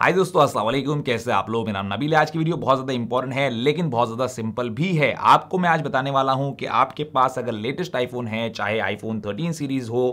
हाय दोस्तों अस्सलाम वालेकुम कैसे आप लोग मेरा नाम नबील आज की वीडियो बहुत ज़्यादा इंपॉर्टेंट है लेकिन बहुत ज़्यादा सिंपल भी है आपको मैं आज बताने वाला हूं कि आपके पास अगर लेटेस्ट आईफोन है चाहे आईफोन 13 सीरीज़ हो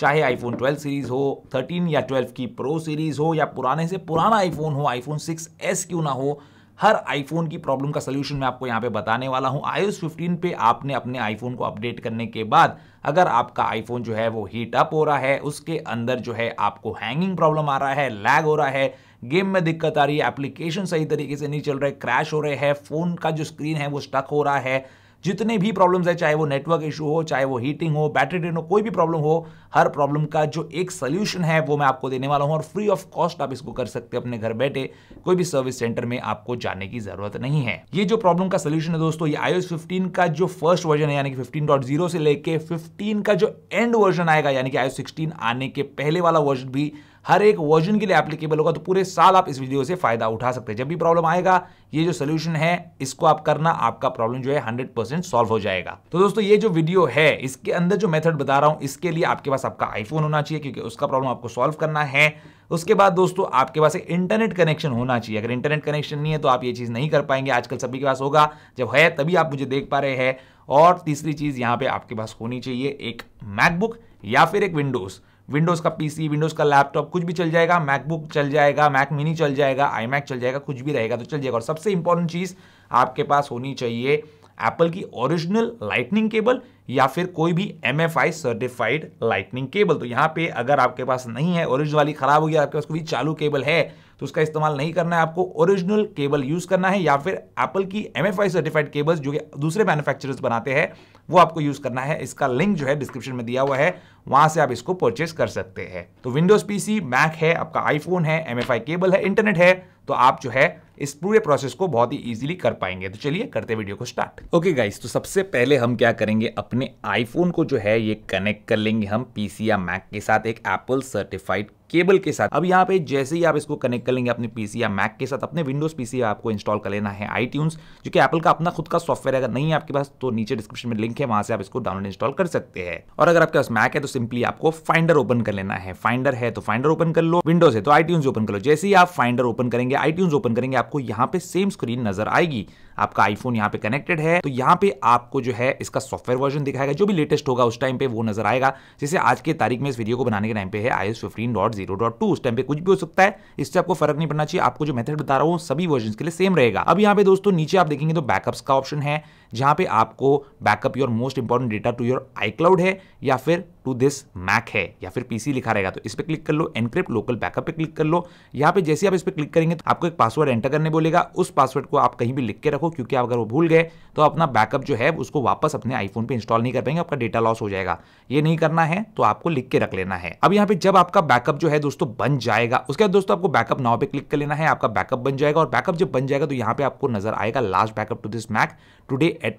चाहे आईफोन 12 सीरीज़ हो 13 या 12 की प्रो सीरीज़ हो या पुराने से पुराना आईफोन हो आईफोन 6s क्यों ना हो हर आईफोन की प्रॉब्लम का सोल्यूशन मैं आपको यहाँ पर बताने वाला हूँ आई एस फिफ्टीन आपने अपने आईफोन को अपडेट करने के बाद अगर आपका आईफोन जो है वो हीट अप हो रहा है उसके अंदर जो है आपको हैंगिंग प्रॉब्लम आ रहा है लैग हो रहा है गेम में दिक्कत आ रही है एप्लीकेशन सही तरीके से नहीं चल रहा है क्रैश हो रहे हैं फ़ोन का जो स्क्रीन है वो स्टक हो रहा है जितने भी प्रॉब्लम्स है चाहे वो नेटवर्क इशू हो चाहे वो हीटिंग हो बैटरी ड्रेन हो कोई भी प्रॉब्लम हो हर प्रॉब्लम का जो एक सोल्यूशन है वो मैं आपको देने वाला हूँ और फ्री ऑफ कॉस्ट आप इसको कर सकते हैं अपने घर बैठे कोई भी सर्विस सेंटर में आपको जाने की जरूरत नहीं है ये जो प्रॉब्लम का सोल्यूशन है दोस्तों ये एस फिफ्टीन का जो फर्स्ट वर्जन है यानी कि जीरो से लेके फिफ्टीन का जो एंड वर्जन आएगा यानी कि एस सिक्सटीन आने के पहले वाला वर्जन भी हर एक वर्जन के लिए एप्लीकेबल होगा तो पूरे साल आप इस वीडियो से फायदा उठा सकते हैं जब भी प्रॉब्लम आएगा ये जो सोल्यूशन है इसको आप करना आपका प्रॉब्लम जो है हंड्रेड परसेंट सॉल्व हो जाएगा तो दोस्तों ये जो वीडियो है इसके अंदर जो मेथड बता रहा हूं इसके लिए आपके पास आपका आईफोन होना चाहिए क्योंकि उसका प्रॉब्लम आपको सॉल्व करना है उसके बाद दोस्तों आपके पास एक इंटरनेट कनेक्शन होना चाहिए अगर इंटरनेट कनेक्शन नहीं है तो आप ये चीज़ नहीं कर पाएंगे आजकल सभी के पास होगा जब है तभी आप मुझे देख पा रहे हैं और तीसरी चीज़ यहाँ पे आपके पास होनी चाहिए एक मैकबुक या फिर एक विंडोज़ विंडोज़ का पीसी विंडोज़ का लैपटॉप कुछ भी चल जाएगा मैकबुक चल जाएगा मैक मिनी चल जाएगा आई चल जाएगा कुछ भी रहेगा तो चल जाएगा और सबसे इंपॉर्टेंट चीज़ आपके पास होनी चाहिए एप्पल की ओरिजिनल लाइटनिंग केबल या फिर कोई भी M F I certified lightning cable तो यहाँ पे अगर आपके पास नहीं है ओरिजिनल वाली खराब हो गया आपके पास कोई चालू केबल है तो उसका इस्तेमाल नहीं करना है आपको ओरिजिनल केबल यूज़ करना है या फिर एप्पल की M F I certified cables जो कि दूसरे मैन्युफैक्चरर्स बनाते हैं वो आपको यूज़ करना है इसका लिंक जो है डिस्क्रिप्शन में दिया हुआ है वहां से आप इसको परचेस कर सकते हैं तो विंडोज़ पीसी मैक है आपका आईफोन है एम केबल है इंटरनेट है तो आप जो है इस पूरे प्रोसेस को बहुत ही इजीली कर पाएंगे तो चलिए करते वीडियो को स्टार्ट ओके गाइस तो सबसे पहले हम क्या करेंगे अपने आईफोन को जो है ये कनेक्ट कर लेंगे हम पीसी या मैक के साथ एक एप्पल सर्टिफाइड केबल के साथ अब यहाँ पे जैसे ही आप इसको कनेक्ट कर लेंगे अपने पीसी या मैक के साथ अपने विंडोज पीसी आपको इंस्टॉल कर लेना है आई जो कि एप्पल का अपना खुद का सॉफ्टवेयर अगर नहीं है आपके पास तो नीचे डिस्क्रिप्शन में लिंक है वहां से आप इसको डाउनलोड इंस्टॉल कर सकते हैं और अगर आपके पास मैक है तो सिंपली आपको फाइंडर ओपन कर लेना है फाइंडर है तो फाइंडर ओपन कर लो विंडोज है तो आई ओपन कर लो जैसे ही आप फाइंडर ओपन करेंगे करेंगे आई ओपन करेंगे आपको यहाँ पे सेम स्क्रीन नजर आएगी आपका आईफोन यहाँ पे कनेक्टेड है तो यहाँ पे आपको जो है इसका सॉफ्टवेयर वर्जन दिखाएगा जो भी लेटेस्ट होगा उस टाइम पे वो नजर आएगा जैसे आज के तारीख में इस वीडियो को बनाने के टाइम पे है iOS fifteen dot zero dot two उस टाइम पे कुछ भी हो सकता है इससे आपको फर्क नहीं पड़ना चाहिए आपको जो मेथड बता रहा हूँ सभी वर्जन के लिए सेम रहेगा अब यहाँ पे दोस्तों नीचे आप देखेंगे तो बैकअप्स का ऑप्शन है जहाँ पे आपको backup your most important data to your iCloud है या फिर टू दिस मैक है या फिर पीसी लिखा रहेगा तो इस पर क्लिक कर लो एनक्रिप्ट लोकल बैकअप पे क्लिक कर लो यहाँ पे जैसे आप इस पर क्लिक करेंगे तो आपको एक पासवर्ड एंटर करने बोलेगा उस पासवर्ड को आप कहीं भी लिख के रखो क्योंकि आप अगर वो भूल गए तो अपना बैकअप जो है उसको वापस अपने आईफोन पे इंस्टॉल नहीं कर पाएंगे आपका डेटा लॉस हो जाएगा ये नहीं करना है तो आपको लिख के रख लेना है अब यहाँ पे जब आपका बैकअप जो है दोस्तों बन जाएगा उसके बाद दोस्तों आपको बैकअप नाव पे क्लिक कर लेना है आपका बैकअप बन जाएगा और बैकअप जब बन जाएगा तो यहाँ पे आपको नजर आएगा last backup to this Mac today at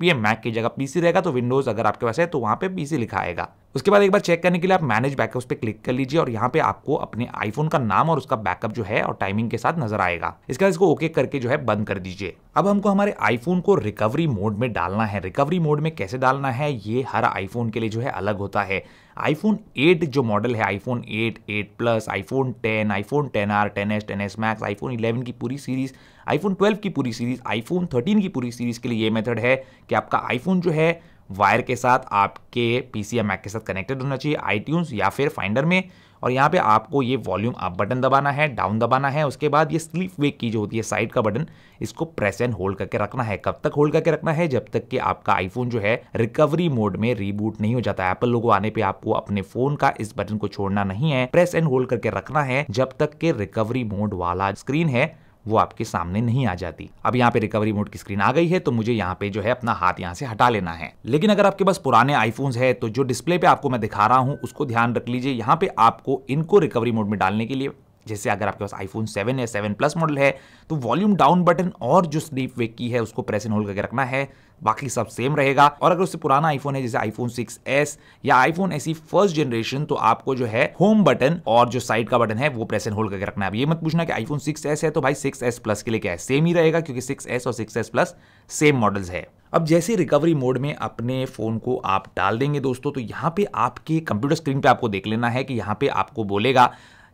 P M Mac की जगह पीसी रहेगा तो विंडोज अगर आपके पास है तो वहाँ पर पीसी लिखा आएगा उसके बाद एक बार चेक करने के लिए आप मैनेज बैकअप्स पे क्लिक कर लीजिए और यहाँ पे आपको अपने आईफोन का नाम और उसका बैकअप जो है और टाइमिंग के साथ नजर आएगा इसके बाद इसको ओके करके जो है बंद कर दीजिए अब हमको हमारे आईफोन को रिकवरी मोड में डालना है रिकवरी मोड में कैसे डालना है ये हर आईफोन के लिए जो है अलग होता है आईफोन 8 जो मॉडल है iPhone 8, 8 plus iPhone 10, iPhone 10R, 10S, 10S Max iPhone 11 की पूरी सीरीज आईफोन 12 की पूरी सीरीज आईफोन 13 की पूरी सीरीज के लिए ये मेथड है कि आपका आईफोन जो है वायर के साथ आपके पी सी या मैक के साथ कनेक्टेड होना चाहिए आई या फिर फाइंडर में और यहाँ पे आपको ये वॉल्यूम अप बटन दबाना है डाउन दबाना है उसके बाद ये स्लीप वेक की जो होती है साइड का बटन इसको प्रेस एंड होल्ड करके रखना है कब तक होल्ड करके रखना है जब तक कि आपका आईफोन जो है रिकवरी मोड में रीबूट नहीं हो जाता है एप्पल लोगो आने पे आपको अपने फोन का इस बटन को छोड़ना नहीं है प्रेस एंड होल्ड करके रखना है जब तक के रिकवरी मोड वाला स्क्रीन है वो आपके सामने नहीं आ जाती अब यहाँ पे रिकवरी मोड की स्क्रीन आ गई है तो मुझे यहाँ पे जो है अपना हाथ यहाँ से हटा लेना है लेकिन अगर आपके पास पुराने आईफोन है तो जो डिस्प्ले पे आपको मैं दिखा रहा हूँ उसको ध्यान रख लीजिए यहाँ पे आपको इनको रिकवरी मोड में डालने के लिए जैसे अगर आपके पास आईफोन सेवन या सेवन प्लस मॉडल है तो वॉल्यूम डाउन बटन और जो स्लीप वेक की है उसको प्रेस एंड होल्ड करके रखना है बाकी सब सेम रहेगा और अगर उससे पुराना आईफोन है जैसे आईफोन एस या आईफोन ऐसी फर्स्ट जनरेशन तो आपको जो है होम बटन और जो साइड का बटन है वो प्रेस एंड होल्ड करके रखना है अब ये मत पूछना कि आईफोन सिक्स एस है तो भाई सिक्स एस प्लस के लिए क्या है सेम ही रहेगा क्योंकि सिक्स एस और six S plus same models है अब जैसे रिकवरी मोड में अपने फ़ोन को आप डाल देंगे दोस्तों तो यहाँ पे आपके कंप्यूटर स्क्रीन पे आपको देख लेना है कि यहाँ पे आपको बोलेगा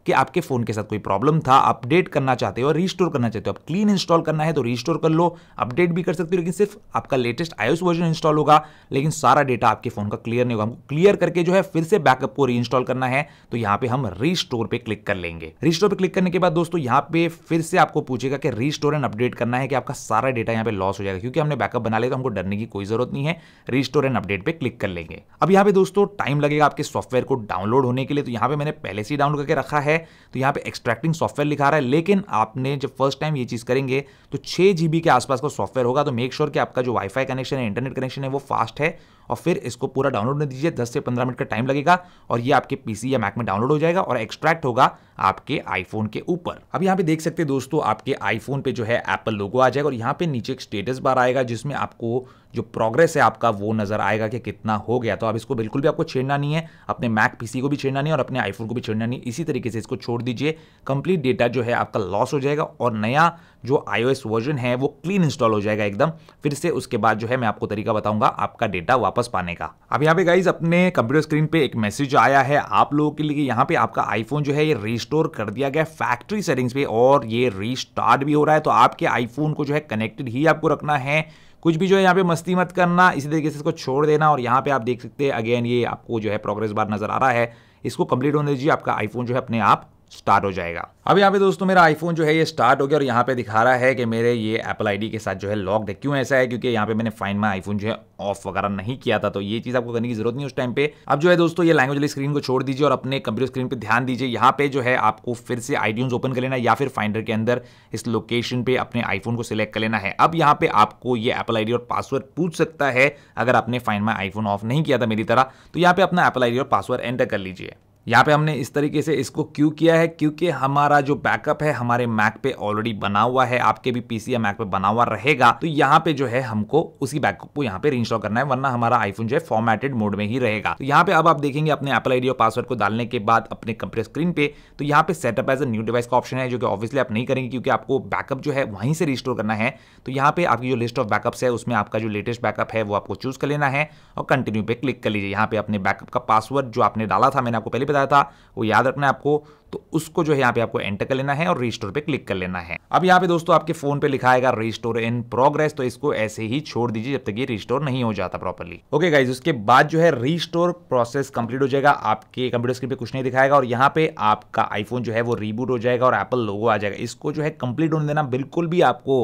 कि आपके फ़ोन के साथ कोई प्रॉब्लम था अपडेट करना चाहते हो और रिस्टोर करना चाहते हो आप क्लीन इंस्टॉल करना है तो रिस्टोर कर लो अपडेट भी कर सकते हो लेकिन सिर्फ आपका लेटेस्ट आईओएस वर्जन इंस्टॉल होगा लेकिन सारा डेटा आपके फ़ोन का क्लियर नहीं होगा हमको क्लियर करके जो है फिर से बैकअप को रीइंस्टॉल करना है तो यहाँ पे हम रिस्टोर पे क्लिक कर लेंगे रिस्टोर पे क्लिक करने के बाद दोस्तों यहाँ पे फिर से आपको पूछेगा कि रिस्टोर एंड अपडेट करना है कि आपका सारा डेटा यहाँ पे लॉस हो जाएगा क्योंकि हमने बैकअप बना लिया तो हमको डरने की कोई जरूरत नहीं है रिस्टोर एंड अपडेट पे क्लिक कर लेंगे अब यहाँ पे दोस्तों टाइम लगेगा आपके सॉफ्टवेयर को डाउनलोड होने के लिए तो यहाँ पे मैंने पहले से ही डाउनलोड करके रखा है है तो यहाँ पे एक्सट्रैक्टिंग सॉफ्टवेयर लिखा रहा है लेकिन आपने जब फर्स्ट टाइम ये चीज़ करेंगे तो छः जी के आसपास का सॉफ्टवेयर होगा तो मेक श्योर sure कि आपका जो वाईफाई कनेक्शन है इंटरनेट कनेक्शन है वो फास्ट है और फिर इसको पूरा डाउनलोड नहीं दीजिए दस से पंद्रह मिनट का टाइम लगेगा और ये आपके पीसी या मैक में डाउनलोड हो जाएगा और एक्सट्रैक्ट होगा आपके आईफोन के ऊपर अब यहाँ पे देख सकते हैं दोस्तों आपके आईफोन पे जो है एप्पल लोगो आ जाएगा और यहाँ पे नीचे एक स्टेटस बार आएगा जिसमें आपको जो प्रोग्रेस है आपका वो नजर आएगा कि कितना हो गया तो आप इसको बिल्कुल भी आपको छेड़ना नहीं है अपने मैक पीसी को भी छेड़ना नहीं और अपने आईफोन को भी छेड़ना नहीं इसी तरीके से इसको छोड़ दीजिए कंप्लीट डेटा जो है आपका लॉस हो जाएगा और नया जो आईओएस वर्जन है वो क्लीन इंस्टॉल हो जाएगा एकदम फिर से उसके बाद जो है मैं आपको तरीका बताऊंगा आपका डेटा वापस वापस पाने का अब यहाँ पे गाइज अपने कंप्यूटर स्क्रीन पे एक मैसेज आया है आप लोगों के लिए यहाँ पे आपका आईफोन जो है ये रिस्टोर कर दिया गया फैक्ट्री सेटिंग्स पे और ये रिस्टार्ट भी हो रहा है तो आपके आईफोन को जो है कनेक्टेड ही आपको रखना है कुछ भी जो है यहाँ पे मस्ती मत करना इसी तरीके से इसको छोड़ देना और यहाँ पे आप देख सकते हैं अगेन ये आपको जो है प्रोग्रेस बार नजर आ रहा है इसको कंप्लीट होने दीजिए आपका आईफोन जो है अपने आप स्टार्ट हो जाएगा अब यहाँ पे दोस्तों मेरा आईफोन जो है ये स्टार्ट हो गया और यहाँ पे दिखा रहा है कि मेरे ये एप्पल आईडी के साथ जो है लॉक्ड है क्यों ऐसा है क्योंकि यहाँ पे मैंने फाइन माई आईफोन जो है ऑफ वगैरह नहीं किया था तो ये चीज आपको करने की जरूरत नहीं उस टाइम पे अब जो है दोस्तों ये लैंग्वेज वाली स्क्रीन को छोड़ दीजिए और अपने कंप्यूटर स्क्रीन पर ध्यान दीजिए यहाँ पे जो है आपको फिर से आई ओपन कर लेना या फिर फाइंडर के अंदर इस लोकेशन पे अपने आईफोन को सिलेक्ट कर लेना है अब यहाँ पे आपको ये एपल आई और पासवर्ड पूछ सकता है अगर आपने फाइन माई आईफोन ऑफ नहीं किया था मेरी तरह तो यहाँ पे अपना एपल आई और पासवर्ड एंटर कर लीजिए यहाँ पे हमने इस तरीके से इसको क्यों किया है क्योंकि हमारा जो बैकअप है हमारे मैक पे ऑलरेडी बना हुआ है आपके भी पीसी या मैक पे बना हुआ रहेगा तो यहाँ पे जो है हमको उसी बैकअप को यहाँ पे इंस्टॉल करना है वरना हमारा आईफोन जो है फॉर्मेटेड मोड में ही रहेगा तो यहाँ पे अब आप देखेंगे अपने एपल आईडी और पासवर्ड को डालने के बाद अपने कंप्यूटर स्क्रीन पे तो यहाँ पे setup as a new device का ऑप्शन है जो कि ऑब्वियसली आप नहीं करेंगे क्योंकि आपको बैकअप जो है वहीं से रिस्टोर करना है तो यहाँ पे आपकी जो लिस्ट ऑफ बैकअप है उसमें आपका जो लेटेस्ट बैकअप है वो आपको चूज कर लेना है और कंटिन्यू पे क्लिक कर लीजिए यहाँ पे अपने बैकअप का पासवर्ड जो आपने डाला था मैंने आपको पहले रहा था वो याद रखना है आपको तो उसको जो है यहाँ पे आपको एंटर कर लेना है और रिस्टोर पे क्लिक कर लेना है अब यहाँ पे दोस्तों आपके फोन पे लिखा है रिस्टोर इन प्रोग्रेस तो इसको ऐसे ही छोड़ दीजिए जब तक ये रिस्टोर नहीं हो जाता प्रॉपरली ओके गाइज उसके बाद जो है रिस्टोर प्रोसेस कंप्लीट हो जाएगा आपके कंप्यूटर स्क्रीन पे कुछ नहीं दिखाएगा और यहाँ पे आपका आईफोन जो है वो रिबूट हो जाएगा और एप्पल लोगो आ जाएगा इसको जो है कंप्लीट होने देना बिल्कुल भी आपको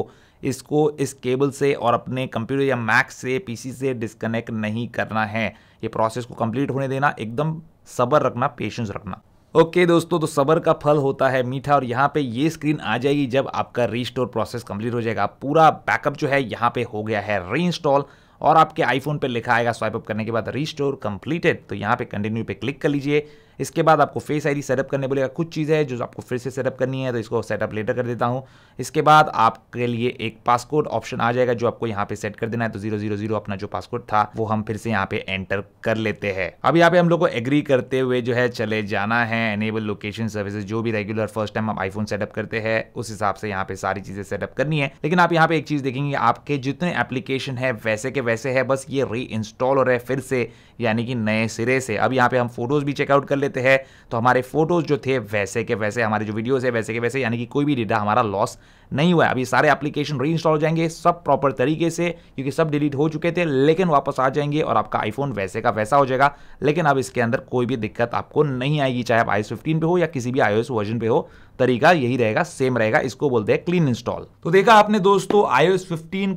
इसको इस केबल से और अपने कंप्यूटर या मैक से पीसी से डिस्कनेक्ट नहीं करना है ये प्रोसेस को कंप्लीट होने देना एकदम सबर रखना पेशेंस रखना ओके okay, दोस्तों तो सबर का फल होता है मीठा और यहाँ पे ये स्क्रीन आ जाएगी जब आपका रीस्टोर प्रोसेस कंप्लीट हो जाएगा पूरा बैकअप जो है यहाँ पे हो गया है री और आपके आईफोन पे लिखा आएगा स्वाइप अप करने के बाद रीस्टोर कंप्लीटेड तो यहाँ पे कंटिन्यू पे क्लिक कर लीजिए इसके बाद आपको फेस आई डी सेटअप करने बोलेगा कुछ चीज़ें है जो आपको फिर से सेटअप करनी है तो इसको सेटअप लेटर कर देता हूँ इसके बाद आपके लिए एक पासकोड ऑप्शन आ जाएगा जो आपको यहाँ पे सेट कर देना है तो जीरो जीरो जीरो अपना जो पासकोड था वो हम फिर से यहाँ पे एंटर कर लेते हैं अब यहाँ पे हम लोग को एग्री करते हुए जो है चले जाना है एनेबल लोकेशन सर्विसेज जो भी रेगुलर फर्स्ट टाइम आप आईफोन सेटअप करते हैं उस हिसाब से यहाँ पे सारी चीजें सेटअप करनी है लेकिन आप यहाँ पे एक चीज देखेंगे आपके जितने एप्लीकेशन है वैसे के वैसे है बस ये री इंस्टॉल हो रहे हैं फिर से यानी कि नए सिरे से अब यहाँ पे हम फोटोज भी चेकआउट कर लेते हैं तो हमारे फोटोज़ जो थे वैसे के वैसे हमारे जो वीडियोज़ है वैसे के वैसे यानी कि कोई भी डेटा हमारा लॉस नहीं हुआ है अभी सारे एप्लीकेशन री इंस्टॉल हो जाएंगे सब प्रॉपर तरीके से क्योंकि सब डिलीट हो चुके थे लेकिन वापस आ जाएंगे और आपका आईफोन वैसे का वैसा हो जाएगा लेकिन अब इसके अंदर कोई भी दिक्कत आपको नहीं आएगी चाहे आप आई फिफ्टीन पे हो या किसी भी आई वर्जन पे हो तरीका यही रहेगा सेम रहेगा इसको बोलते हैं क्लीन इंस्टॉल तो देखा आपने दोस्तों आईओ एस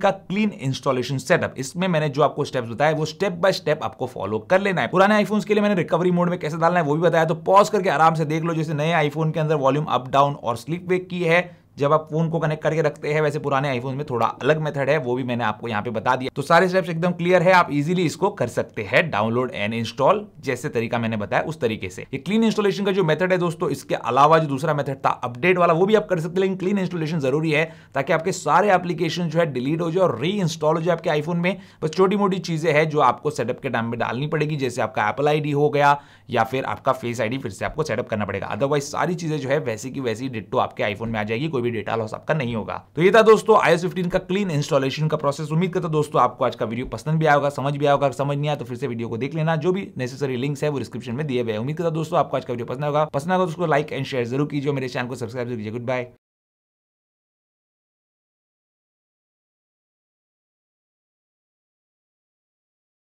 का क्लीन इंस्टॉलेशन सेटअप इसमें मैंने जो आपको स्टेप्स बताया वो स्टेप बाय स्टेप आपको फॉलो कर लेना है पुराने आईफोन के लिए मैंने रिकवरी मोड में कैसे डालना है वो भी बताया तो पॉज करके आराम से देख लो जैसे नए आईफोन के अंदर वॉल्यूम अप डाउन और स्लिप वेक की है जब आप फोन को कनेक्ट करके रखते हैं वैसे पुराने आईफोन में थोड़ा अलग मेथड है वो भी मैंने आपको यहाँ पे बता दिया तो सारे स्टेप्स एकदम क्लियर है आप इजिली इसको कर सकते हैं डाउनलोड एंड इंस्टॉल जैसे तरीका मैंने बताया उस तरीके से ये क्लीन इंस्टॉलेशन का जो मेथड है दोस्तों इसके अलावा जो दूसरा मेथड था अपडेट वाला वो भी आप कर सकते लेकिन क्लीन इंस्टॉलेशन जरूरी है ताकि आपके सारे एप्लीकेशन जो है डिलीट हो जाए और री इंस्टॉल हो जाए आपके आईफोन में बस छोटी मोटी चीजें हैं जो आपको सेटअप के टाइम में डालनी पड़ेगी जैसे आपका एपल आईडी हो गया या फिर आपका फेस आईडी फिर से आपको सेटअप करना पड़ेगा अदरवाइज सारी चीजें जो है वैसी की वैसी डिट्टो आपके आईफोन में आ जाएगी कोई भी भी डेटा लॉस आपका नहीं होगा तो ये था दोस्तों आईएस एस का क्लीन इंस्टॉलेशन का प्रोसेस उम्मीद करता दोस्तों आपको आज का वीडियो पसंद भी आएगा समझ भी आएगा समझ नहीं आया तो फिर से वीडियो को देख लेना जो भी नेसेसरी लिंक्स है वो डिस्क्रिप्शन में दिए हुए उम्मीद करता दोस्तों आपको आज का वीडियो पसंद होगा पसंद होगा तो उसको लाइक एंड शेयर जरूर कीजिए मेरे चैनल को सब्सक्राइब कीजिए गुड बाय